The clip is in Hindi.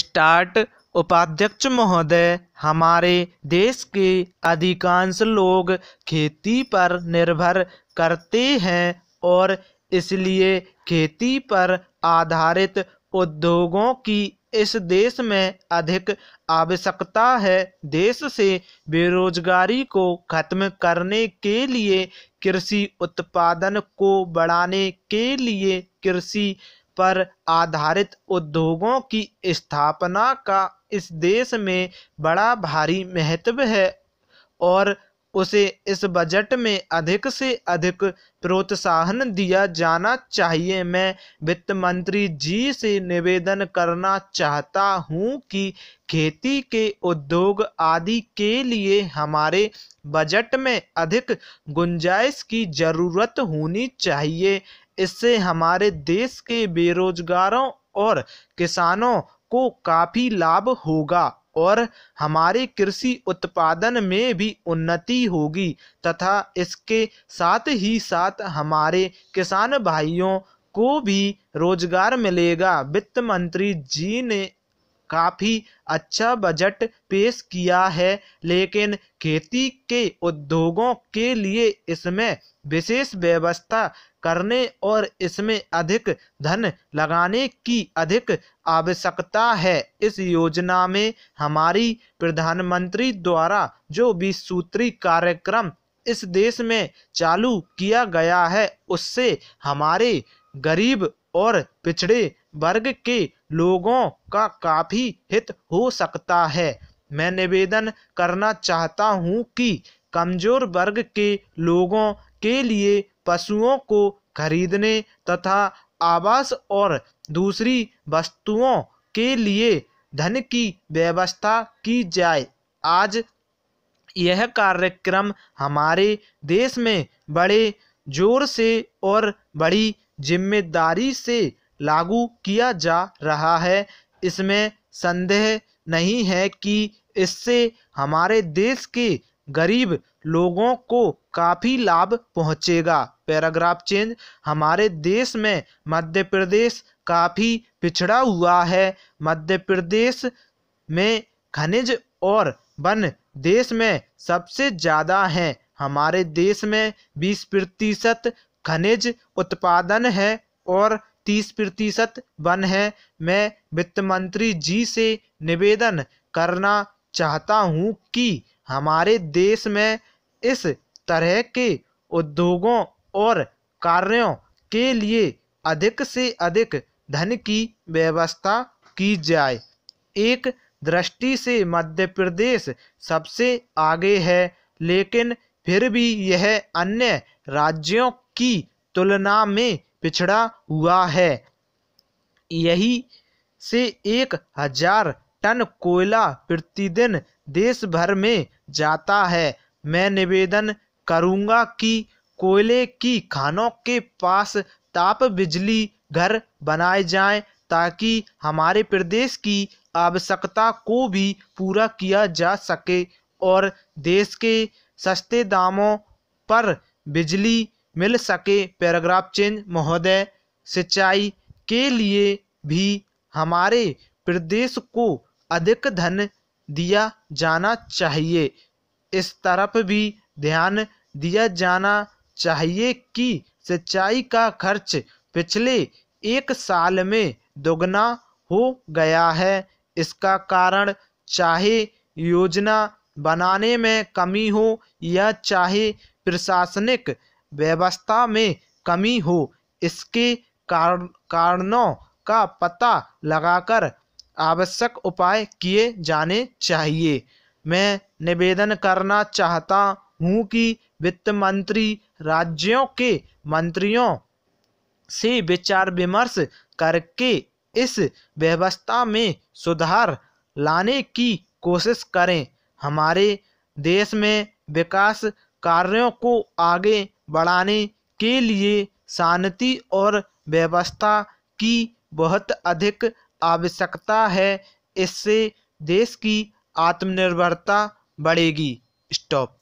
स्टार्ट उपाध्यक्ष महोदय हमारे देश के अधिकांश लोग खेती पर निर्भर करते हैं और इसलिए खेती पर आधारित उद्योगों की इस देश में अधिक आवश्यकता है देश से बेरोजगारी को खत्म करने के लिए कृषि उत्पादन को बढ़ाने के लिए कृषि पर आधारित उद्योगों की स्थापना का इस देश में बड़ा भारी महत्व है और उसे इस बजट में अधिक से अधिक प्रोत्साहन दिया जाना चाहिए मैं वित्त मंत्री जी से निवेदन करना चाहता हूँ कि खेती के उद्योग आदि के लिए हमारे बजट में अधिक गुंजाइश की ज़रूरत होनी चाहिए इससे हमारे देश के बेरोजगारों और किसानों को काफ़ी लाभ होगा और हमारे कृषि उत्पादन में भी उन्नति होगी तथा इसके साथ ही साथ हमारे किसान भाइयों को भी रोजगार मिलेगा वित्त मंत्री जी ने काफ़ी अच्छा बजट पेश किया है लेकिन खेती के उद्योगों के लिए इसमें विशेष व्यवस्था करने और इसमें अधिक धन लगाने की अधिक आवश्यकता है इस योजना में हमारी प्रधानमंत्री द्वारा जो बीस सूत्री कार्यक्रम इस देश में चालू किया गया है उससे हमारे गरीब और पिछड़े वर्ग के लोगों का काफ़ी हित हो सकता है मैं निवेदन करना चाहता हूँ कि कमज़ोर वर्ग के लोगों के लिए पशुओं को खरीदने तथा आवास और दूसरी वस्तुओं के लिए धन की व्यवस्था की जाए आज यह कार्यक्रम हमारे देश में बड़े जोर से और बड़ी जिम्मेदारी से लागू किया जा रहा है इसमें संदेह नहीं है कि इससे हमारे देश के गरीब लोगों को काफ़ी लाभ पहुंचेगा पैराग्राफ चेंज हमारे देश में मध्य प्रदेश काफ़ी पिछड़ा हुआ है मध्य प्रदेश में खनिज और वन देश में सबसे ज़्यादा हैं हमारे देश में 20 प्रतिशत खनिज उत्पादन है और तीस प्रतिशत वन है मैं वित्त मंत्री जी से निवेदन करना चाहता हूँ कि हमारे देश में इस तरह के उद्योगों और कार्यों के लिए अधिक से अधिक धन की व्यवस्था की जाए एक दृष्टि से मध्य प्रदेश सबसे आगे है लेकिन फिर भी यह अन्य राज्यों की तुलना में पिछड़ा हुआ है यही से एक हजार टन कोयला प्रतिदिन देश भर में जाता है मैं निवेदन करूंगा कि कोयले की खानों के पास ताप बिजली घर बनाए जाएं ताकि हमारे प्रदेश की आवश्यकता को भी पूरा किया जा सके और देश के सस्ते दामों पर बिजली मिल सके पैराग्राफ चिन्ह महोदय सिंचाई के लिए भी हमारे प्रदेश को अधिक धन दिया जाना चाहिए इस तरफ भी ध्यान दिया जाना चाहिए कि सिंचाई का खर्च पिछले एक साल में दोगुना हो गया है इसका कारण चाहे योजना बनाने में कमी हो या चाहे प्रशासनिक व्यवस्था में कमी हो इसके कारण कारणों का पता लगाकर आवश्यक उपाय किए जाने चाहिए मैं निवेदन करना चाहता हूँ कि वित्त मंत्री राज्यों के मंत्रियों से विचार विमर्श करके इस व्यवस्था में सुधार लाने की कोशिश करें हमारे देश में विकास कार्यों को आगे बढ़ाने के लिए शांति और व्यवस्था की बहुत अधिक आवश्यकता है इससे देश की आत्मनिर्भरता बढ़ेगी स्टॉप